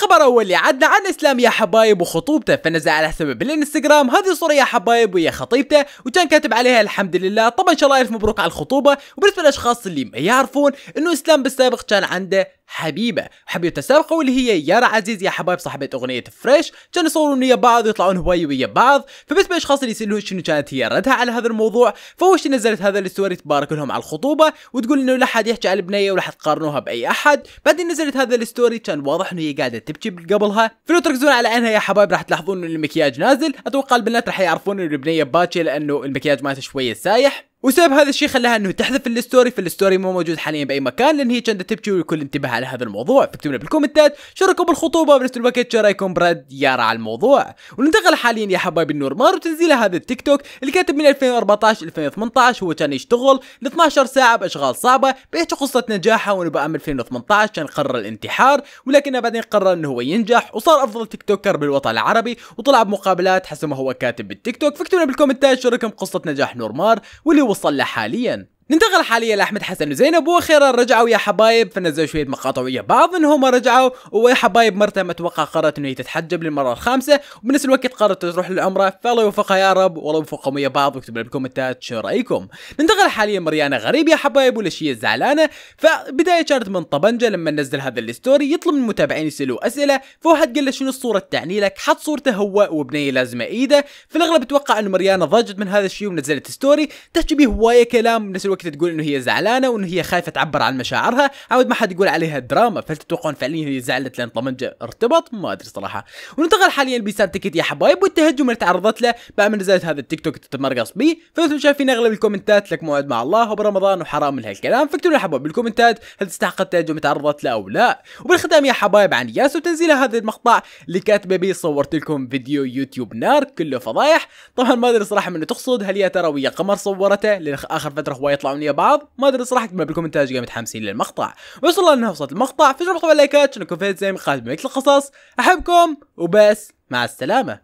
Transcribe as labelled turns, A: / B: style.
A: الخبر الاول اللي عدنا عن اسلام يا حبايب وخطوبته فنزل على حسابه بالانستغرام هذه صوره يا حبايب ويا خطيبته وكان كاتب عليها الحمد لله طبعا ان شاء الله الف مبروك على الخطوبه وبالنسبه للاشخاص اللي ما يعرفون انه اسلام بالسابق كان عنده حبيبه حبيبه السابقه واللي هي يارا عزيز يا حبايب صاحبه اغنيه فريش كانوا يصورون ويا بعض ويطلعون هواي ويا بعض فبالنسبه للاشخاص اللي يسالون شنو كانت هي ردها على هذا الموضوع فوش نزلت هذا الستوري تبارك لهم على الخطوبه وتقول انه لا حد يحكي على البنيه ولا حد تقارنوها باي احد بعدين نزلت هذا الستوري كان واضح انه هي قاعده تبكي قبلها فلو تركزون على انها يا حبايب راح تلاحظون انه المكياج نازل اتوقع البنات راح يعرفون انه البنيه باكيه لانه المكياج مالتها شويه سايح وسبب هذا الشيء خلاها انه تحذف الستوري فالستوري مو موجود حاليا باي مكان لان هي كانت تبكي والكل انتبه على هذا الموضوع فاكتبوا بالكومنتات شاركوا بالخطوبه بنفس الوقت شو رايكم براد يارا على الموضوع وننتقل حاليا يا حبايبي النور مار تنزيل هذا التيك توك اللي كاتب من 2014 2018 هو كان يشتغل ل 12 ساعه باشغال صعبه بيحكي قصه نجاحه وانه بعام 2018 كان قرر الانتحار ولكنه بعدين قرر انه هو ينجح وصار افضل تيك توكر بالوطن العربي وطلع بمقابلات حسب ما هو كاتب بالتيك توك فاكتبوا بالكومنتات رايكم قصه نجاح نور مار واللي وصل له حاليا ننتقل حاليا لاحمد حسن وزينب واخيرا رجعوا يا حبايب فنزلوا شويه مقاطع ويا بعض انهم رجعوا ويا حبايب مرته متوقع قررت انه هي تتحجب للمره الخامسه وبنفس الوقت قررت تروح للعمره فالله يوفقها يا رب والله يوفقكم ويا بعض واكتبوا لي بالكومنتات شو رايكم ننتقل حاليا مريانا غريب يا حبايب ولا شيء زعلانه فبدايه كانت من طبنجه لما نزل هذا الستوري يطلب من المتابعين يسالوا اسئله فواحد قال له شنو الصوره تعني لك حط صورته هو وبنيه لازمه ايده في الاغلب اتوقع انه مريانا ضجت من هذا الشيء ونزلت ستوري تحكي هوايه كلام بنفس الوقت وقتها تقول انه هي زعلانه وانه هي خايفه تعبر عن مشاعرها عاود ما حد يقول عليها دراما فهل تتوقعون فعليا هي زعلت لان طمنجه ارتبط ما ادري صراحه وننتقل حاليا لبيسان تيكت يا حبايب والتهجم اللي تعرضت له بعد ما نزلت هذا التيك توك تتمرقص بيه فانتم شايفين اغلب الكومنتات لك موعد مع الله وبرمضان وحرام من هالكلام فاكتبوا يا حبايب بالكومنتات هل تستحق التهجم اللي تعرضت له او لا وبالختام يا حبايب عن ياسو تنزيل هذا المقطع اللي كاتبه بيه صورت لكم فيديو يوتيوب نار كله فضايح طبعا ما ادري صراحه من تقصد هل يا ترى ويا قمر صورته لان اخر فتره هو يطلع المقطع ويا بعض ما ادري صراحه كتبنا بالكومنتات قام متحمسين للمقطع وصل لنا وصلت المقطع في جرب طبعا لايكات شنو كوفيت زي ما خالد ملك القصص احبكم وبس مع السلامه